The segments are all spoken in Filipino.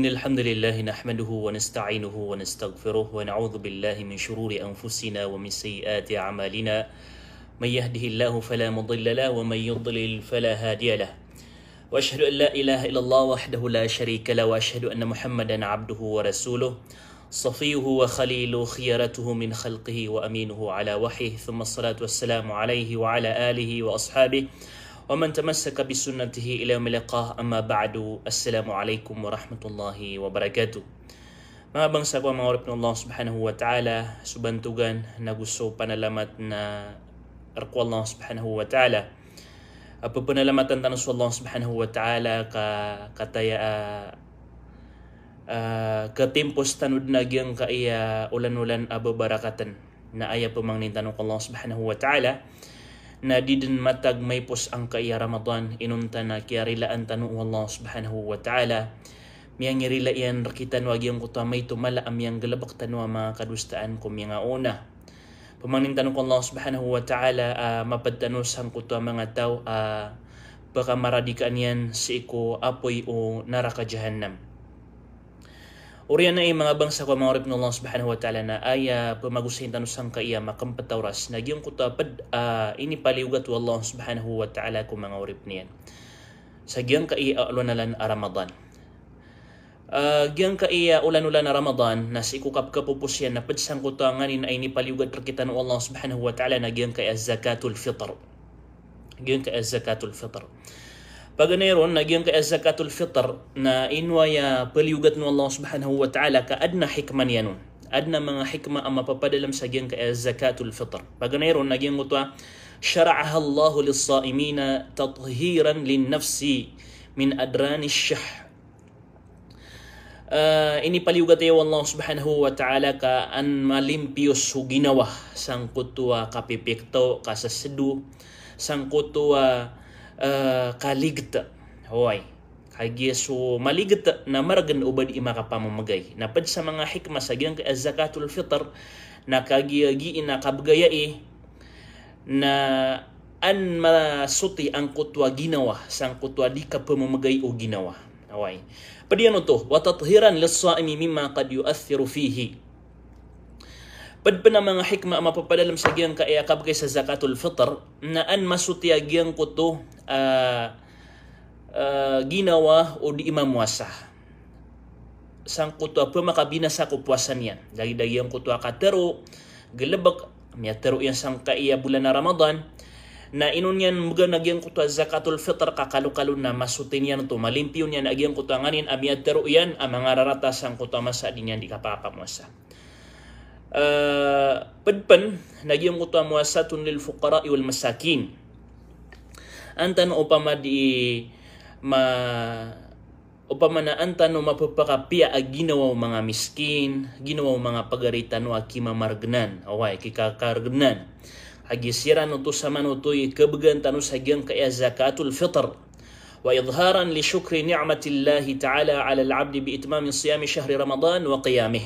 إن الحمد لله نحمده ونستعينه ونستغفره ونعوذ بالله من شرور أنفسنا ومن سيئات أعمالنا من يهده الله فلا مضل له ومن يضلل فلا هادي له وأشهد أن لا إله إلا الله وحده لا شريك له وأشهد أن محمدا عبده ورسوله صفيه وخليله خيرته من خلقه وأمينه على وحيه ثم الصلاة والسلام عليه وعلى آله وأصحابه ومن تمسك بسنته إلى يوم لقاه أما بعد السلام عليكم ورحمة الله wabarakatuh Mga bangsa ko, mga orip ng Allah subhanahu wa ta'ala, subantugan na gusto panalamat na arko Allah subhanahu wa ta'ala. Apo panalamatan tanong sa Allah subhanahu wa ta'ala ka kataya uh, katimpos tanod na gyang kaiya ulan-ulan abo barakatan na aya pumang nintanong Allah subhanahu wa ta'ala. na didin matag may pos ang kaya Ramadan inumta na kaya rilaan tanu Allah subhanahu wa ta'ala miyang irila iyan rakitan wag yung kutamay tumala amyang galabak tanwa mga kadustaan kumya nga una pamanintan ko Allah subhanahu wa ta'ala uh, ah, mapadtanos ang kuto mga tao uh, ah, baka maradikaan yan si iko apoy o naraka jahannam Uriyan na ay mga bangsa ko mga ripno Allah subhanahu wa ta'ala na aya uh, pumagusin tanong sang kaiya makampat tauras na giyong kutapad uh, inipaliugat wa Allah subhanahu wa ta'ala ko mga urip niyan. Sa giyang kaiya alunalan a Ramadan. Uh, giyang kaiya ulan-ulan na Ramadan na si ikukap kapupus yan na padsang kutanganin ay nipaliugat rakita ng Allah subhanahu wa ta'ala na ah, giyang kaiya ah, ah, zakatul fitr. Giyang kaiya zakatul fitr. Paganayon, naging kay zakatul fitr na inwaya paliyugat no Allah subhanahu wa ta'ala ka adna hikman yanun. Adna mga hikma ang mapapadalam sa giyang kay zakatul fitr. Paganayon, naging utwa, شرعها الله للصائمين تطهيرا للنفس من أدران الشح uh, ini paliugat tayo Allah subhanahu wa ta'ala ka an malimpios huginawa sang kutua kapipikto kasasedu sang kutua kaligta hoy kageso maligta na maragan ubad imakapamamagay napad sa mga hikma sa ginang zakatul fitr na kagiagi na kabgayai e. na an masuti ang kutwa ginawa sang kutwa di ka pamamagay o ginawa hoy padiyan to wa tathiran mima saimi mimma yu'athiru fihi Pad pa na mga hikma mapapadalam sa giyang kaiyakab eh, kay sa zakatul fitr na an masutyagyang ko to Eh, eh, ginawa o di imamwasa sang kutwa po makabinasa ko puasan yan. Dagi-dagi ang kutwa katero, galabak, miyatero yan sang kaiya bulan na Ramadan, na inun yan mga nagyan kutwa zakatul fitr kakalukalo na masutin yan to malimpiyo yan nagyan kutwa nganin amiyatero yan ang mga rarata sang kutwa masa din yan di kapapamasa. Uh, eh, padpan nagyan kutwa muasa tunil fukara wal masakin antan upama di ma upama na antan no mapapakapia a ginawaw mga miskin ginawaw mga pagaritan no aki mamargnan away kikakargnan agisiran no to sa manotoy kabagantan no sagyang kaya zakatul fitr وإظهارا لشكر نعمة الله تعالى على العبد بإتمام صيام شهر رمضان وقيامه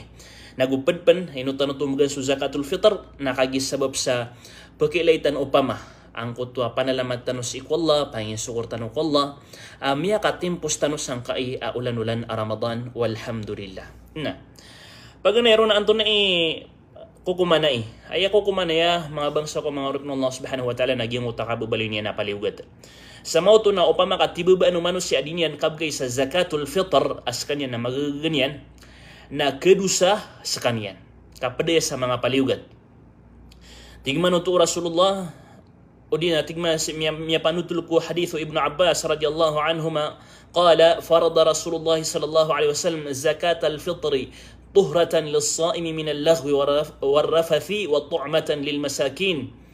nagupadpan inutan no tumugan sa zakatul fitr nakagisabab sa pakilaitan upama angkutwa panalamat tanos ikwalla pangisukur tanong kwalla uh, ah, miya katimpos tanos ang kai uh, ah, ulan a ah, Ramadan walhamdulillah na pag nero na anto na i kukumana i ay ako ya mga bangsa ko mga rupno Allah subhanahu wa ta'ala naging utakabu balin niya napaliwgat sa mauto na upama ka tibuba anumano si adinyan kabgay sa zakatul fitr as kanya na magaganyan na kedusa sa kanyan kapada sa mga paliwgat Tigman ito Rasulullah ودينا يبانوتلكو حديث ابن عباس رضي الله عنهما قال فرض رسول الله صلى الله عليه وسلم زكاة الفطر طهرة للصائم من اللغو والرفث وطعمة للمساكين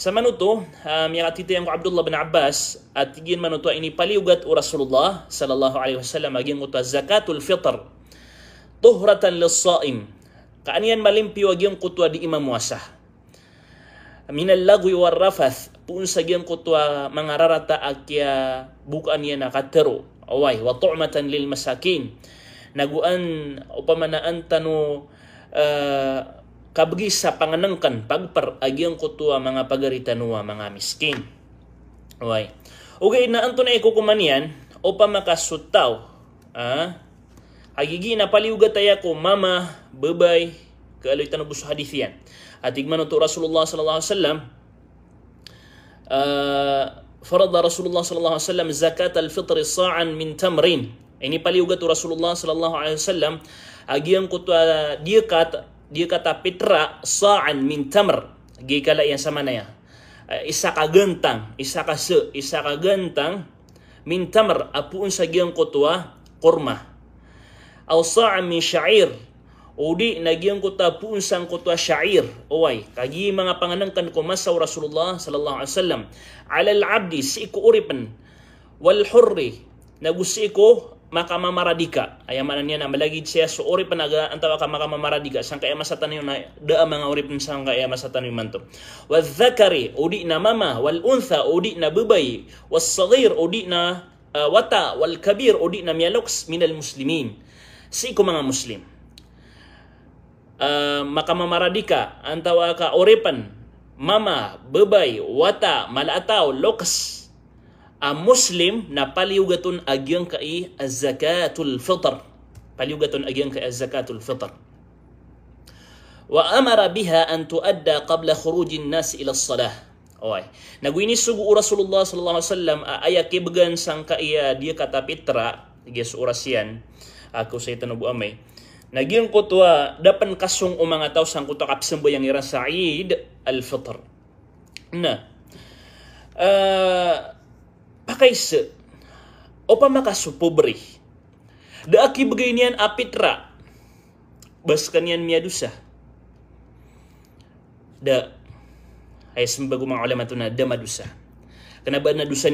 Sa manuto, um, yung atite ang Abdullah bin Abbas, at igin manuto ini paliugat o Rasulullah sallallahu alaihi wasallam agin uta zakatul fitr. Tuhratan lis-saim. Kaaniyan malimpyo agin kutwa di imamuasa. minal lagwi war rafath punsagyan ko tua mga rarata akya bukaan yan nakatero away wa tu'matan lil masakin naguan o pamanaan tano uh, ah, kabgi sa panganangkan pagparagyan ko tua mga pagaritanua mga miskin away okay na anto ah, na ikukuman yan o pamakasutaw ah agigi na paliuga taya ko mama babay kaaloy tanubus hadith yan Adigman untuk Rasulullah sallallahu alaihi wasallam eh, Rasulullah Sallallahu alaihi wasallam zakat al-fitr sa'an min tamrin. Ini تمرين ini paliugat Rasulullah sallallahu alaihi wasallam agi yang kutu eh, dia kata dia kata pitra sa'an min tamr agi kala yang sama naya, ya eh, isa ka gentang isa ka se isa ka gentang min tamr Apun sa giyang ah, kurma Au sa'an min sya'ir Udi nagyang ko punsang ko ta syair. Uway, kagi mga panganangkan ko masaw Rasulullah sallallahu alaihi wasallam. Alal abdi si ko uripan wal hurri nagusi ko makamamaradika. Ayaman niya na malagid siya so uripan aga antawa ka makamamaradika. Sang kaya masatan yun na daa mga uripan sang kaya masatan yun manto. Wal zakari udi na mama wal untha udi na bubay was sagir udi na uh, wata wal kabir udi na miyaloks minal muslimin. Si ko mga muslim. uh, eh, makama maradika antawa ka orepan mama bebay wata malatau lokas a muslim na paliugaton agyan ka i zakatul fitr paliugaton agyan ka az-zakatul fitr wa amara biha an tuadda qabla khurujin nas ila as-salah Oi Naguini sugu Rasulullah sallallahu alaihi wasallam aya ke began sangka ia dia kata pitra ges urasian aku saya tanu bu amai Naging kutwa, dapat kasung o mga tao sang kutwa yang irasaid iran sa Eid al-Fitr. Nah, eh, na, uh, pakaisa, o pamakasupubri, daaki bagay niyan apitra, baskanian kanyan miyadusa. Da, ay sembago mga ulama ito na damadusa. Kanaba na dusa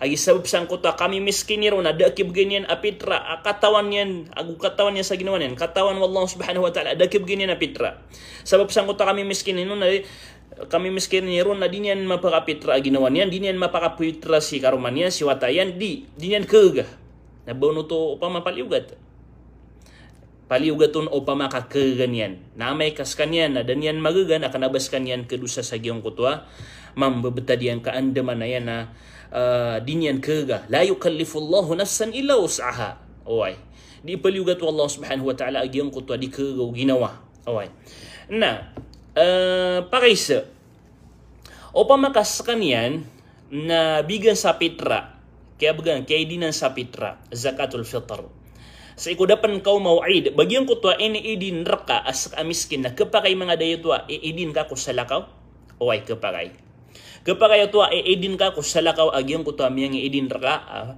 Agi sabab sang kota kami miskin yaro na daki beginian apitra katawan aku ya, agu katawan ya, sa ginawan ya. katawan Allah subhanahu wa ta'ala beginian apitra sabab sang kota kami miskin yaro na kami miskin yaro na aginawan mapakapitra ginawan yan dinian mapakapitra si karuman yan si watayan di dinian kegah, na bono to upamapaliugat paliugaton o pamakakeganyan. Namay kaskanyan, nadanyan magagan, akan abaskanyan kedusa sa giyong kutwa. Mambabetadiyan ka andaman ya na yan na uh, eh, dinyan kega. La yukallifullahu nafsan illa us'aha. Away. Di paliugat Allah subhanahu wa ta'ala agiyong kutwa di kega ginawa. Away. Na, uh, eh, parisa, o pamakaskanian na bigan sa pitra, kaya bagan, kaya dinan sa pitra, zakatul fitr. sa ikudapan kaw mawid bagyang ko tua ini idin reka as amiskin na kapakay mga dayo tua iidin e ka ko sa lakaw o ay kapakay kapakay tua iidin e ka ko sa lakaw agyang ko tua miyang iidin e raka uh,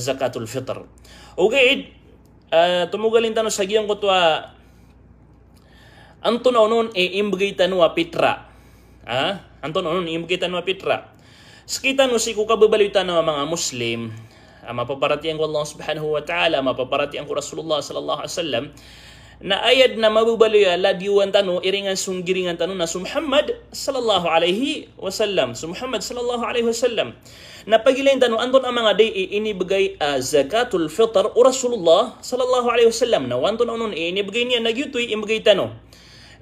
zakatul fitr okay id uh, tumugalin tanong sa gyang ko tua ang tunaw nun e imbagay tanwa pitra Ha? ang tunaw nun imbagay tanwa pitra Skita no si kukababalitan ng mga Muslim mapaparati yangu Allah subhanahu wa ta'ala mapaparati yangu Rasulullah sallallahu alaihi wasallam na ayad na mabubalo ya la diwan tanu iringan sunggiringan tanu na Muhammad sallallahu alaihi wasallam Muhammad sallallahu alaihi wasallam na pagilain tanu anton ang mga day ini bagay uh, ah, zakatul fitr o Rasulullah sallallahu alaihi wasallam na wanton anon ini bagay niya nagyutoy imbagay tanu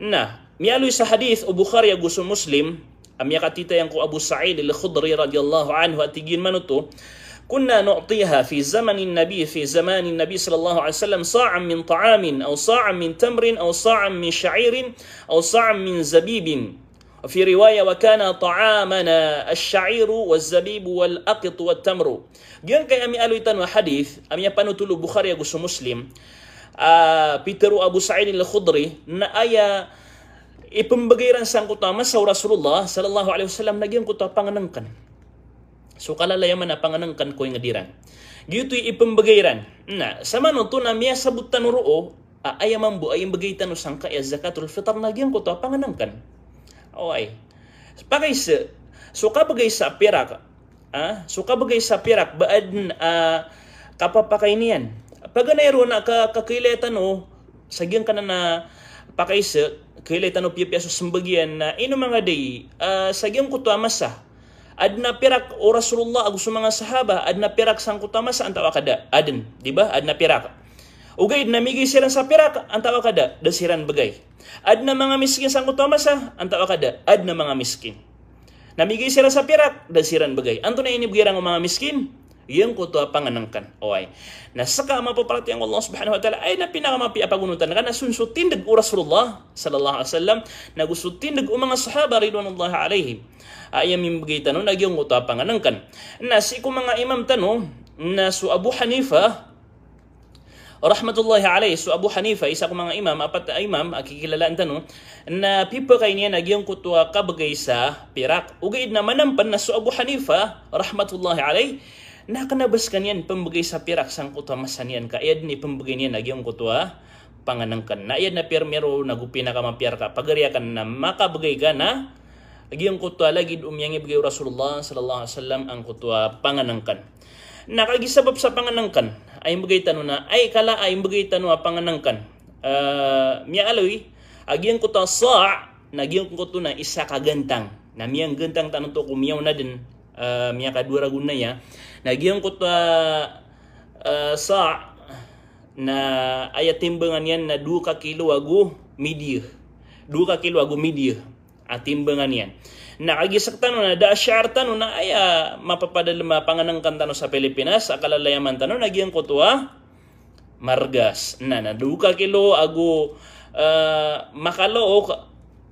na mialoy sa hadith o Bukhari gusto Muslim amya katita yang ko Abu Sa'id al-Khudri radhiyallahu anhu at tigin manuto كنا نعطيها في زمن النبي في زمان النبي صلى الله عليه وسلم صاعا من طعام أو صاعا من تمر أو صاعا من شعير أو صاعا من زبيب وفي رواية وكان طعامنا الشعير والزبيب والأقط والتمر جنك أمي ألو يتنوى حديث أمي يبانو تلو بخاري أبو مسلم بيتر أبو سعيد الخضري نأيا Ipembegiran sang kota masa Rasulullah sallallahu alaihi wasallam nagi ang kota panganangkan. So kalalayaman na panganangkan ko nga diran. Gito'y ipambagayran na sa manon to na miya sabutan roo ayaman bu ay imbagaytan usang kaya zakatul fitar na gyan ko to panganangkan. Okay. Pagay sa, so kabagay sa pirak, ah, so kabagay sa pirak, baad uh, kapapakay niyan. Pag anayro na ka, kakilatan o, sagyan ka na na pakaisa, kilatan o piyapiaso sambagyan na ino mga day, uh, sagyan ko to amasa, adna pirak o Rasulullah ag mga sahaba adna pirak sang kutama sa antawa kada aden di ba adna pirak ugay namigay sila sa pirak antawa kada dasiran bagay adna mga miskin sang ah, kutama sa antawa kada adna mga miskin namigi sila sa pirak dasiran bagay anto na inibgirang mga miskin yang kutua panganangkan oai na saka mapapalat yang Allah Subhanahu wa taala ay na pinakamapi apagunutan kana sunsu tindig Rasulullah sallallahu alaihi wasallam na gusto tindig mga sahaba ridwanullah alaihim ah, ayam imbagay tanong na yung kutua panganangkan na si ko mga imam tanong na su Abu Hanifa rahmatullahi alaihi su Abu Hanifa isa ko mga imam apat na imam akikilalaan tanong na pipa kay niya nagyang kutu kabagay sa Pirak ugaid na pan na su Abu Hanifa rahmatullahi alaihi nakanabas kanyan pambagay sa pirak sang kutamasan yan ka ayad ni pambagay niya nagyong kutwa panganangkan na ayad na pirmero na ka mapiyar ka pagariya na makabagay ka na Agiyang kutwa lagi umyangi bagay Rasulullah sallallahu alaihi wasallam ang kutwa panganangkan. Nakagisabab sa panganangkan ay bagay tanu na ay kala ay bagay tanong panganangkan. Uh, ah, miya aloy agiyang kutwa sa nagiyang kutwa na isa kagantang. Na miyang gantang tanong to kumiyaw na din uh, ah, miya kadura ya ah. Nagiyang ko ta uh, sa na ayat timbangan yan na 2 ka kilo ago media. 2 ka kilo ago media Atimbangan timbangan yan. Nakagisaktan no na da syar na ay uh, mapapadalma panganang kantano sa Pilipinas Akalalayaman kalalayaman tano nagiyang ko to ah, margas na na 2 ka kilo ago uh, makalook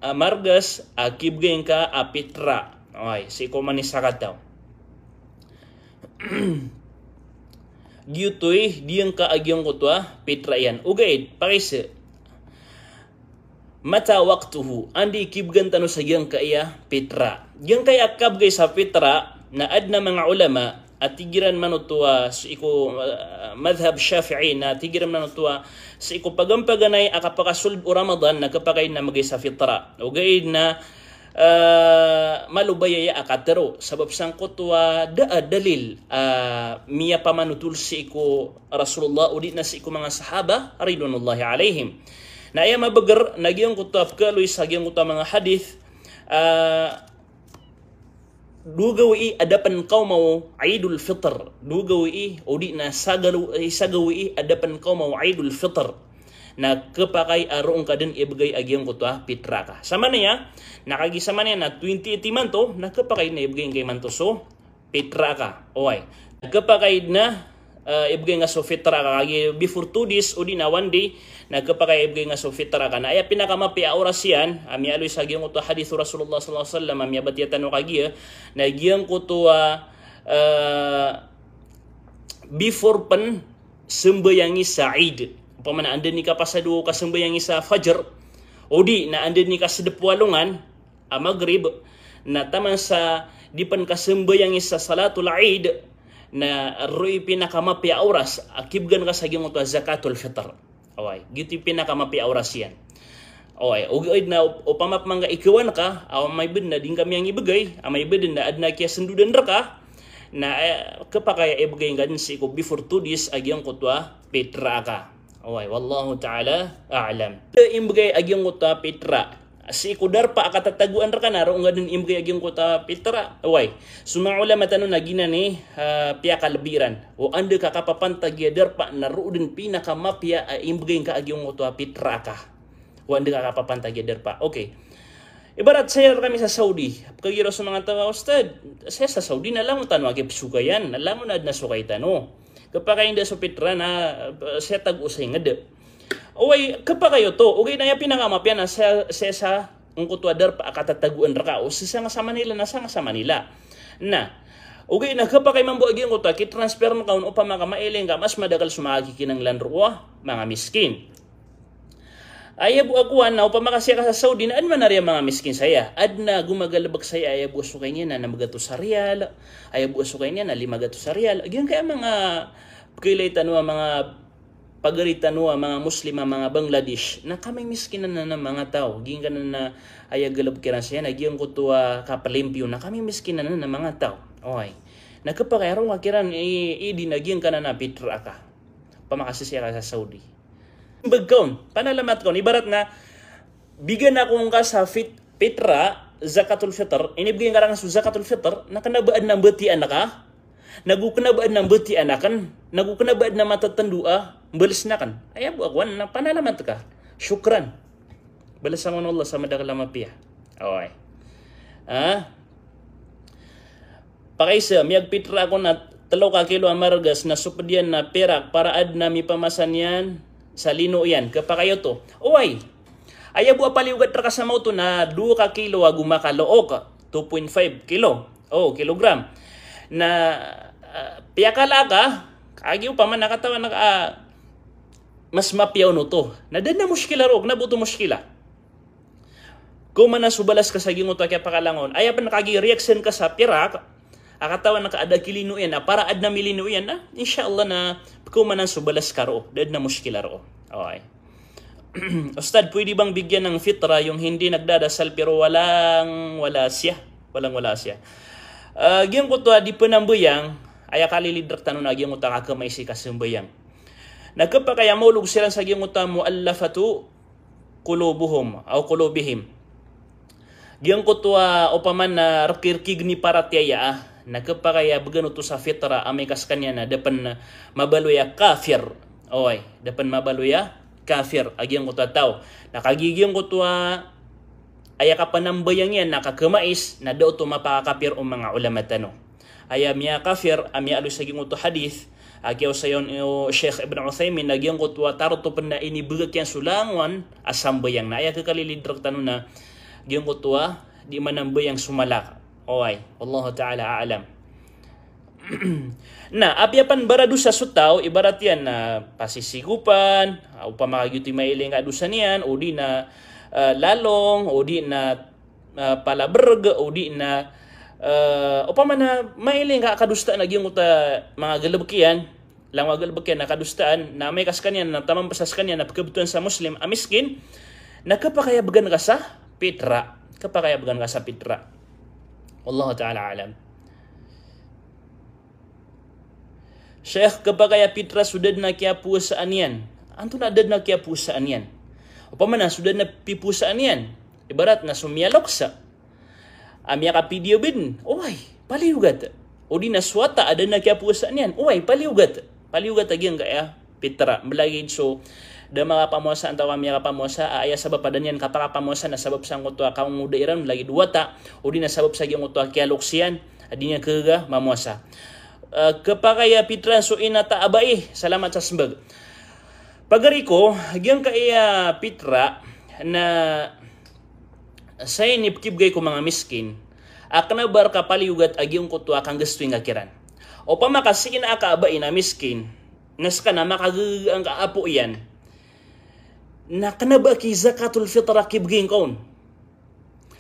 uh, margas akib ka apitra. Okay, si ko manisakad daw. Gyutoy diyang kaagyong kutwa pitrayan. Ugaid, pakis. Mata waktuhu, andi kibgan tano sa giyang kaya pitra. Giyang kaya kabgay sa pitra, ad na mga ulama, at tigiran man utwa sa iko uh, madhab Syafi'i na tigiran man utwa sa iko pagampaganay akapakasulb o Ramadan nagkapakay na magay sa fitra. Ugaid na uh, eh, malubayaya akadaro ah, sabab sang wa daa dalil uh, ah, miya pamanutul si Rasulullah uli na si iku mga sahaba ridwanullahi alaihim na iya mabagar nagiyang kutab ka luis hagiyang kutab mga hadith uh, ah, dugawi adapan kau mau Aidul Fitr dugawi uli na sagalu isagawi eh, adapan kau mau Aidul Fitr na kapakai aroon ka din ibagay agyang ko pitraka. pitra ka. Sama nakagisama niya na 28 man to, na kapakai na ibagay ngay man to. So, pitraka. ka. Okay. Nagkapakaid na uh, ibigay nga so pitraka. ka kagi before two days o di na one day nagkapakay ibigay nga so pitraka. na ay pinakamapi auras yan ami aloy sa giyang ko to hadith Rasulullah sallallahu alaihi wasallam ami abati tanu eh, na giyang ko uh, ah, before pen sembayangi sa'id Paman anda ni kapasadu o kasumbayang isa fajar. Odi na anda ni walungan a ah, maghrib na taman sa dipan yang isa salatul aid na ro'y auras auras ah, akibgan ka sa gimong zakatul fitr. gitu pinaka mapi auras yan. Okay, o oid na upamap mangga ikawan ka, aw ah, may bid na din kami ang ibigay, aw bid na adna kya sundudan ka na eh, kepakaya ibigay ngadin si ko before two days agyang kutwa petra ka. Away, wallahu ta'ala a'lam. Imbagay agyong uta pitra. Si kudar pa akatataguan ra kana rong ganun imbagay agyong kuta pitra. Away. Sumaula matanon na gina ni uh, piya kalabiran. O ande ka kapapantag yadar pa naruudin pinaka mapya imbagay ka agyong uta pitra ka. O ande ka kapapantag yadar pa. Okay. Ibarat saya kami sa Saudi. Kagiro sa mga tao, Ustad, sa Saudi na lang mo tanwag, ipsukayan. Alam mo na na tanong. Kapag hindi supitra na uh, setag tag-usay nga de. Uway, kapag kayo to, ugay na yung pinangamapyan na siya, siya sa ang kutwadar pa akatataguan ra ka o siya nga sa Manila na sa nga sa Manila. Na, Ugay na kapag kay mambuagi ang utak, transfer mo kaon upang makamailing ka mas madagal sumagi kinang landruwa, mga miskin ayabu akuan ah, na upang makasya ka sa Saudi na adman na mga miskin saya adna gumagalabag saya ayabu aso kay niya na namagato sa real ayabu aso kay niya na lima sa real gyan kaya mga kilay tanwa mga pagaritan wa mga muslima ah, mga Bangladesh na kaming miskin na na mga tao gyan ka na na ayagalab kira saya na gyan ko tuwa ah, kapalimpyo na kaming miskin na na mga tao okay nakapakayarong akiran i-dinagyan ka na na pitra ka pamakasya sa Saudi bagkaon panalamat kon ibarat na bigyan na akong ka sa fit, pitra zakatul fitr inibigyan ka lang sa zakatul fitr nakanabaan ng beti anak ka nagukunabaan ng bati anakan ah. nagukunabaan na matatandua ah. balis na kan ayabo akwan na panalamat ka syukran balas sa Allah sa madakalam apiya okay ah Pakaisa, miyag pitra ako na talaw ka kilo amargas na supadian na perak para ad na mi pamasan yan sa lino yan kapakayo to uway ayabu apaliugat ra kasamaw to na 2 ka kilo ag umakalook 2.5 kilo oh kilogram na uh, ah, piyakala ka ah. agiw pa man nakatawan naka uh, ah, mas mapiyaw no to na den na muskila rog na buto muskila kung man nasubalas ka sa gingot kaya pakalangon ayapan nakagi reaction ka sa pirak akatawan nakaadad kilino yan na para ad na milino yan na inshallah na kuman ang subalas karo dad na muskila ro okay Ustad, pwede bang bigyan ng fitra yung hindi nagdadasal pero walang wala siya? Walang wala siya. Uh, giyang ko to, ah, di po nambuyang, ay akali lidrak tanong na giyang ko kakamay si kasumbuyang. Nagkapakaya mo, lug sila sa giyang ko mo, allafatu kulubuhum, o kulubihim. Giyang ko to, uh, ah, o paman na rakirkig ni paratiaya, ah na keparaya bagano to sa fitra amekas kanya na mabaluya kafir oi depan mabaluya kafir agyang ko tataw nakagigyang ko tuwa aya ka panambayang yan nakakamais na do to mapakakapir o mga ulama aya miya kafir amia alu sa gingo to hadith agyaw sa yon eh, oh, Sheikh Ibn Uthaymin nagyang ko tuwa tarto pan na inibigak asam sulangon asambayang na aya kakalilidrak tano na gyang ko tuwa di manambayang sumalak Ovaj, Allah Ta'ala a'lam. na apiapan bara do sa sutaw ibarat yan na pasisigupan uh, upang makagiti mailing adusa niyan o di na uh, lalong o di na uh, palaberg o di na uh, upaman na mailing ka kadusta na gyung uta mga galabkian lang mga galabkian na kadustaan na may kaskanyan na tamang pasaskanya na pagkabutuan sa muslim amiskin na nakapakayabgan ka sa Petra. kapakayabgan ka sa Petra. والله تعالى أعلم Syekh kebagai api teras sudah dina kia puasaan yan. Antu nak dina kia puasaan yan. Apa mana sudah dina pi puasaan yan. Ibarat na sumia loksa. Amia kapi dia bin. Uwai, pali ugata. Udi na suata ada na kia puasaan yan. Uwai, pali ugata. Pali ugata gian kaya. Pitra, belagi so. Dama kapamosa antaw kami kapamosa aaya sabab padanyan kapakapamosa na sabab sang utua ka muda iram lagi dua ta udi na sabab sa gyang utua kya luksian adinya kega mamosa. Uh, kapakaya pitra so inata abai salamat sa sembag. Pagari ko gyang kaya pitra na sa inipkibgay ko mga miskin akna bar kapaliugat agyong kutwa kang gusto nga kiran. O pamakasiin aka abai na miskin nas ka na makagagang kaapo iyan nakana ki zakatul ki bging kaun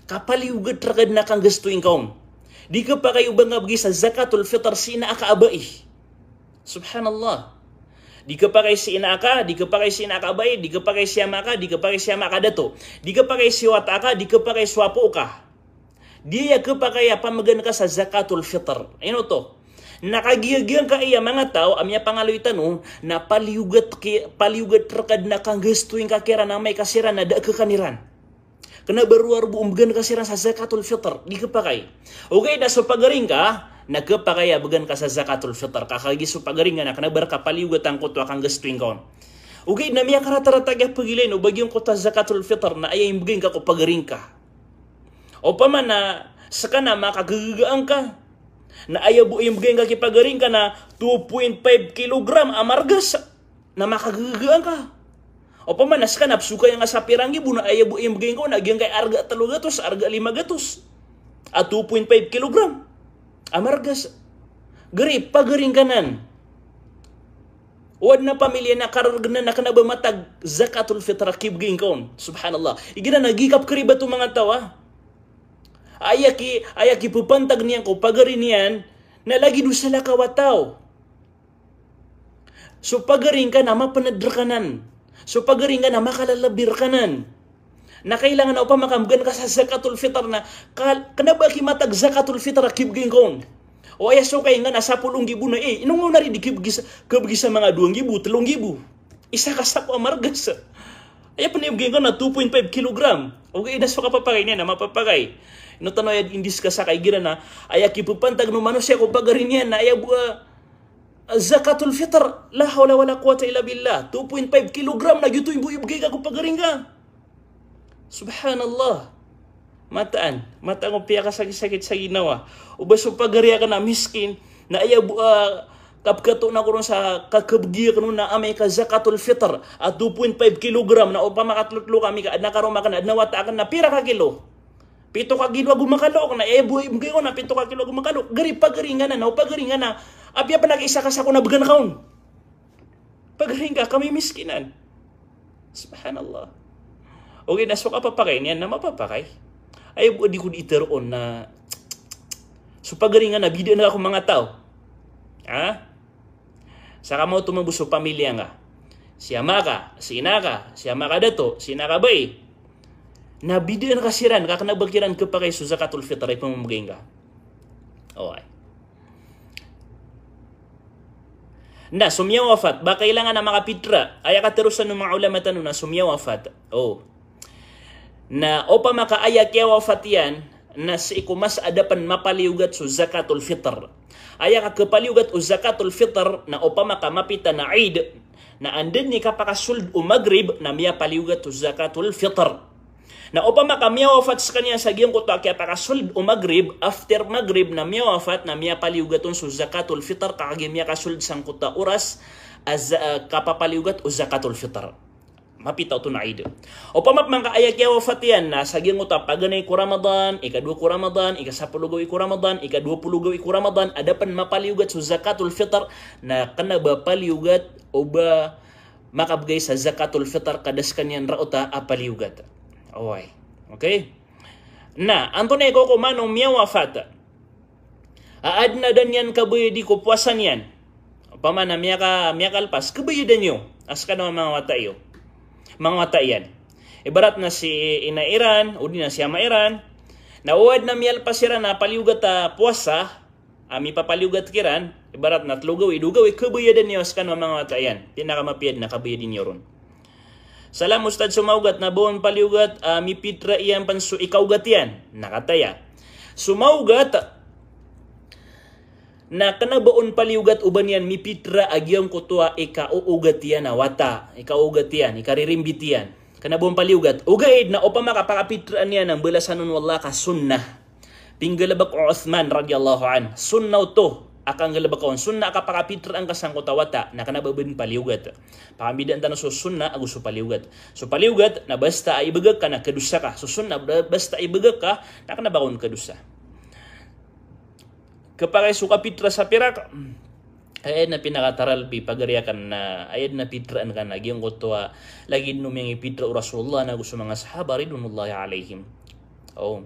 kapali uga kang nakang gestuin kaun di kepakai uga bagi sa zakatul fitr sina aka abai subhanallah di kepakai si inaka, di kepakai si inaka abai, di kepakai si amaka, di kepakai si amaka dato, di si wataka, di kepakai Dia ya kepakai apa megan ka sa zakatul fitr. Ino to. Nakagiyagyan ka iya mga tao, amya pangaluitan oh. napa na paliugat, paliugat rakad na kang gestuin kakira na may kasira na da kaniran. Kena baruar buumgan kasiran sa zakatul fitr, di Oke, Okay, na so pagaring ka, ya began ka sa zakatul fitr, kakagi so pagaring ka na kena baraka paliugat ang kutu kang gestuin kaon. Okay, na miya pagilain o bagi yung kota zakatul fitr na ayayin bagin ka ko pagaring ka. O paman na, saka na makagagagaan ka, na ayaw buimbgay nga kipagaring ka na 2.5 kg amargas na makagagaan ka. O pamanas ka, napsukay nga sa pirangi, buna ayaw buimbgay ko, na kay arga talo arga lima gatos. At 2.5 kg amargas. Gari, pagaring kanan. Wad na pamilya na karag na ba nakanabamatag zakatul fitra kibging kaon. Subhanallah. Igina nagikap kariba itong mga tawa ayaki ayaki pupantag niyan ko pagari niyan na lagi do sila kawataw. So pagaring ka na mapanadr kanan. So pagaring ka na makalalabir kanan na kailangan na upang makamgan ka sa zakatul fitr na kal, kanaba kimatag zakatul fitr kibging kong. O ay so kay nga nasa pulong gibu na eh, inungo na rin kibgi sa, mga duwang gibu, tulong gibu. Isa ka sa amargas. Ay panibging ko na 2.5 kilogram. O okay, naso ka papagay niya na mapapagay no tanoy indis ka sa kay na ayak ipupantag no manusya ko pagarinyan na ayak buha zakatul fitr la hawla wala quwata illa billah 2.5 kilogram na yutoy bu ibgay ka ko pagarin ka subhanallah mataan mata ko piya ka sakit-sakit sa ginawa ubas pagariya ka na miskin na ayak buha kapkato na ko sa kakabgi kuno na amay ka zakatul fitr at 2.5 kilogram na upang makatlutlo kami ka nakaroon ka na nawata ka na pira ka kilo Pito ka gilwa gumakalok na ebuhay eh, mo gayon na pito ka gilwa gumakalok. Gari pagaringan na no, pagaringan na. Apya pa nag-isa ka sa ako nabagan kaon. Pagaring ka, kami miskinan. Subhanallah. Okay, naso ka papakay niyan na mapapakay. Ay, di ko iteroon na... So pagaringan na, bida na ako mga tao. Ha? Sa kamo tumabuso pamilya nga. Si ama ka, si ina ka, si ama ka dato, si ina na bidiran kasiran kak nagbakiran ka pa kay so zakatul fitr ay pamamagay ka. Okay. Na sumyawafat ba kailangan na makapitra ay katarusan ng mga ulama tanong na sumyawafat. Oh. Na o pa makaaya kiyawafat yan na si ikumas adapan mapaliugat so zakatul fitr. Aya nah, nah, ka kapaliugat nah, o zakatul fitr na o pa makamapita na Eid na andin ni kapakasul o magrib na miya paliugat o zakatul fitr. Na upang maka wafat sa kanya sa giyang kuta kaya para sul o magrib, after magrib na miya wafat na miya paliugaton so zakatul fitr kakagi miya kasuld sang oras as uh, ah, kapapaliugat o zakatul fitr. Mapitaw to na ido. O pamap mga kaayak yawa fatiyan na sa giyang uta paganay ko Ramadan, ikadua ko Ramadan, ikasapulugaw ko Ramadan, ikadua pulugaw ko Ramadan, adapan mapaliugat so zakatul fitr na kanaba paliugat o ba makabgay sa zakatul fitar kadas kanyan rauta apaliugat. hoy. Okay? Na, antune ko ko manong miyawa fata. Aad na dan yan kabuyo di ko puwasan yan. Pamana miya ka miya kalpas kabuyo dan yo. As ka naman mga wata yo. Mga wata yan. Ibarat na si ina Iran, o na si ama Iran, na uad na miyal pasira na paliugat ta puwasa, ami papaliugat kiran, ibarat na tlugaw idugaw ikabuyo din yo as ka naman mga wata yan. Pinakamapiad na kabuyo din yo ron. Salam ustad sumaugat na buon paliugat uh, ah, mipitra iyan pansu ikaugat yan. Nakataya. Sumaugat na kanabaon paliugat uban yan mipitra agyang kutua ikauugat ugatian na wata. Ikauugat yan, ikaririmbit yan. paliugat. Ugaid na upang makapakapitraan yan ang belasanon wala ka sunnah. Pinggalabak Uthman radiyallahu an. Sunnaw to akan galabakawan sunna ka pakapitr ang kasangkutawata na kanababin paliugat. Pakamidan ta na so sunna agus so paliugat. So paliugat na basta ay ibagag ka na kadusa ka. So sunna basta ay ibagag ka na suka pitra sa pirak, ayad na pinakataral pi pagariakan na ayad na pitraan ka giyong lagi nung pitra o Rasulullah na gusto mga alaihim. Oh.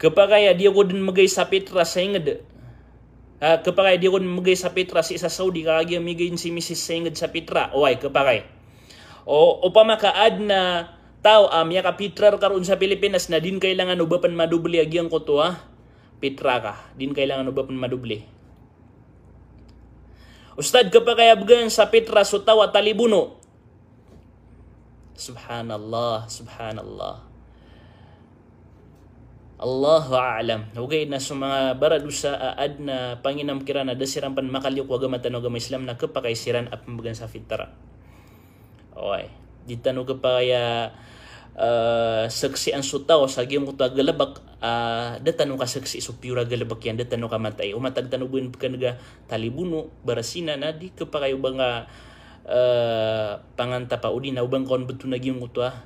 Kepakai dia godin magai sapit rasa inged. Uh, kepakai dia godin magai sapit si isa Saudi kagaya migain si Mrs. Senged sapitra. Oay, kepakai. O upama kaad na tao am ah, ya ka pitra karon sa Pilipinas na din kailangan ubapan madubli agyang ko to ha. Ah. Pitra ka. Din kailangan ubapan madubli. Ustad ka abgan kayabgan sa pitra sutawa talibuno. Subhanallah, subhanallah. Allahu a'lam. Hugay na sa mga baradusa aad na panginamkiran na dasiran pan makaliw wag matanog ang Islam na kapakaisiran at pambagan sa fitara. Okay. Ditano ka pa kaya uh, saksi ang sutaw sa giyong kuta galabak uh, ah, datano ka saksi so pura galabak yan datano ka matay umatag tanubuin ka nga talibuno barasina na di ka pa kayo ba nga uh, panganta pa udin na ubang kon na giyong kuta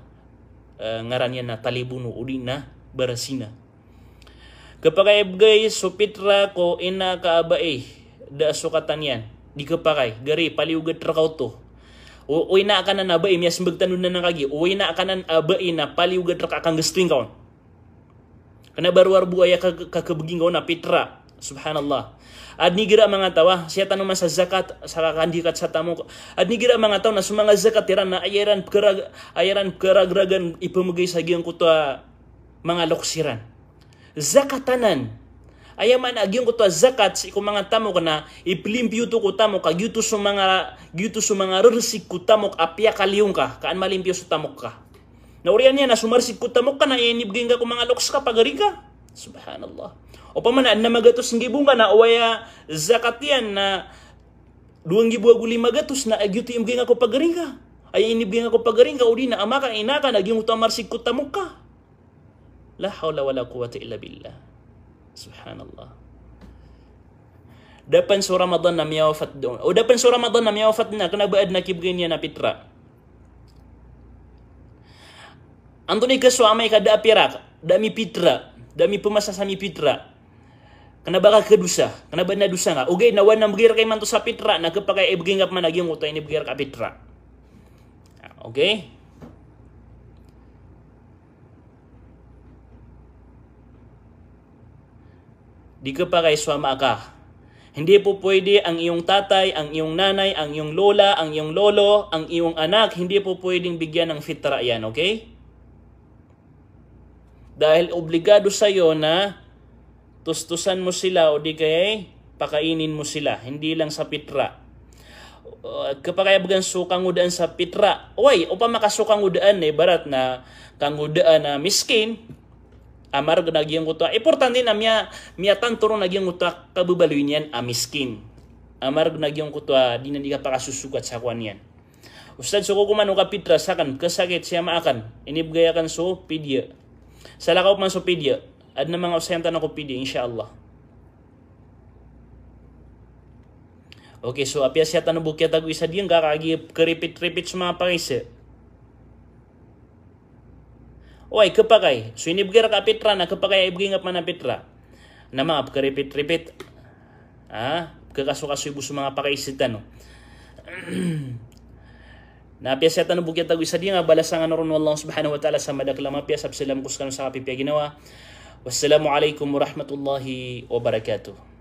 uh, ngaran yan na talibuno udin na barasina Kepakai supitra ko ina abai, da sukatan yan. Di kepakai. Gari paliugat rakauto. Uwi na kanan abai miya sembagtan na kagi. Uwi na kanan abai na paliugat rakakang gestring kawan. Kena baruar buaya kakebeging kawan na pitra. Subhanallah. Adni gira mga tawa, ah, siya tanong man sa zakat, sa kandikat sa tamo. Adni mga tawa na sumanga zakat, tiran na ayaran, kerag, ayaran keragragan ipamagay sa giyang kuta mga loksiran. zakatanan ayaman agyong ko to zakat si kung mga tamo ko na iplimpyo to ko tamo ka gyuto sa mga gyuto sa mga resik ko tamo apya kaliyong ka kaan malimpyo sa tamo ka Naurian niya na sumarsik ko tamo ka na inibging ka ko mga loks ka pagari ka. Subhanallah. O pamanaan na magatos ng gibong ka na uwaya zakat yan na duwang gibuwa guli magatos na agyuti imging ako pagari ka. Ay inibging ako pagari ka o na ama ka inaka na gyung utamarsik ko tamo ka. La haula wa la quwata illa billah. Subhanallah. Dapan surah Ramadan nam yawafat dong. Oh, dapan surah Ramadan nam yawafat na kena baad na kibgin na pitra. Antoni ke suami kada apirak, dami pitra, dami pemasa sami pitra. Kena baka kedusa, kena benda dusa nga. Ugay na wan nambgir kay manto sa pitra na kepakai ibgin kap managi ang utay ni bgir ka pitra. Okay? Di ka pa kay ka. Hindi po pwede ang iyong tatay, ang iyong nanay, ang iyong lola, ang iyong lolo, ang iyong anak, hindi po pwedeng bigyan ng fitra yan, okay? Dahil obligado sa iyo na tustusan mo sila o di kaya eh, pakainin mo sila, hindi lang sa pitra. Uh, kapakayabagan so kangudaan sa pitra. Uy, o pa makasukang udaan eh, barat na kangudaan na miskin, amargo nagiang utua. Importante eh, na miya, miya tanturo nagiang utua kabubaloy niyan amiskin. Amargo nagiang utua, di na di ka pakasusugat sa kwan niyan. Ustad, suko kuman ka pitra sakan, kasakit siya maakan. Inibgayakan so, pidya. Salakaw man so pidya. At na mga usayang tanong ko pidya, insyaAllah. Okay, so apya siya tanubok yata ko isa diyan, kakagi keripit-ripit sa mga pangisip. Oay, kapakay, swinibgir ka pitra na kapakay ibgingap man ang pitra. Nama, karipit-ripit. Ah, kakaso-kaso ibo sa mga pakaisitan, no? Napiasa tanong bukya tagwi sa nga balasangan ron Allah subhanahu wa ta'ala sa madakla mapiasap salam kus kanu sa kapipya ginawa. Wassalamu alaikum warahmatullahi wabarakatuh.